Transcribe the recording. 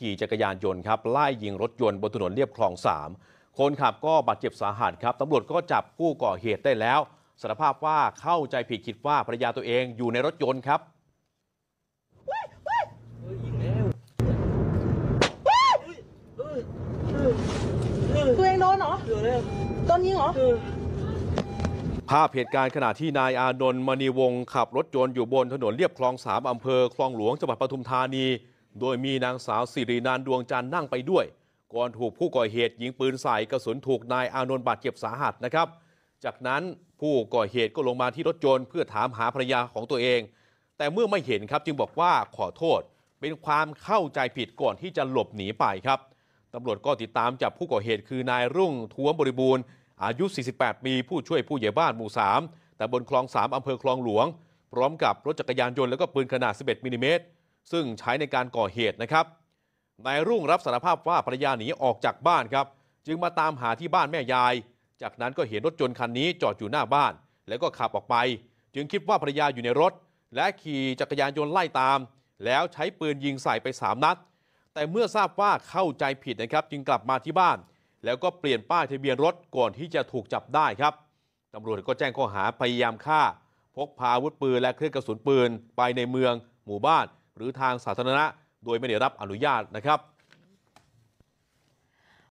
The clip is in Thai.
ขี่จักรยานยนต์ครับไล่ยิงรถยนต์บนถนนเรียบคลอง3คนขับก็บาดเจ็บสาหัสครับตำรวจก็จับผู้ก่อเหตุได้แล้วสารภาพว่าเข้าใจผิดคิดว่าภรรยาตัวเองอยู่ในรถยนต์ครับตัวเองโดนเหรอโดนยิงเหรอ ภาพเหตุการณ์ขณะที่นายอานนท์มณีวงศ์ขับรถยนต์อยู่บนถนนเรียบคลองสามอำเภอคลองหลวงจังหวัดปทุมธานีโดยมีนางสาวสิรินานดวงจันทร์นั่งไปด้วย ก่อนถูกผู้ก่อเหตุยิงปืนใส่กระสุนถูกนายอานนท์บาดเจ็บสาหัสนะครับ จากนั้นผู้ก่อเหตุก็ลงมาที่รถจนเพื่อถามหาภรรยาของตัวเอง แต่เมื่อไม่เห็นครับจึงบอกว่าขอโทษเป็นความเข้าใจผิดก่อนที่จะหลบหนีไปครับตำรวจก็ติดตามจับผู้ก่อเหตุคือนายรุ่งท้วมบริบูรณ์อายุ 48 ปีผู้ช่วยผู้ใหญ่บ้านหมู่ 3 แต่บนคลอง 3อำเภอคลองหลวงพร้อมกับรถจักรยานยนต์แล้วก็ปืนขนาด 11มิลลิเมตรซึ่งใช้ในการก่อเหตุนะครับนายรุ่งรับสารภาพว่าภรรยาหนีออกจากบ้านครับ จึงมาตามหาที่บ้านแม่ยาย จากนั้นก็เห็นรถจนคันนี้จอดอยู่หน้าบ้าน แล้วก็ขับออกไป จึงคิดว่าภรรยาอยู่ในรถ และขี่จักรยานยนต์ไล่ตาม แล้วใช้ปืนยิงใส่ไป 3นัด แต่เมื่อทราบว่าเข้าใจผิดนะครับ จึงกลับมาที่บ้าน แล้วก็เปลี่ยนป้ายทะเบียนรถก่อนที่จะถูกจับได้ครับตำรวจก็แจ้งข้อหาพยายามฆ่า พกพาอาวุธปืนและเครื่องกระสุนปืนไปในเมืองหมู่บ้านหรือทางสาธารณะโดยไม่ได้รับอนุญาตนะครับ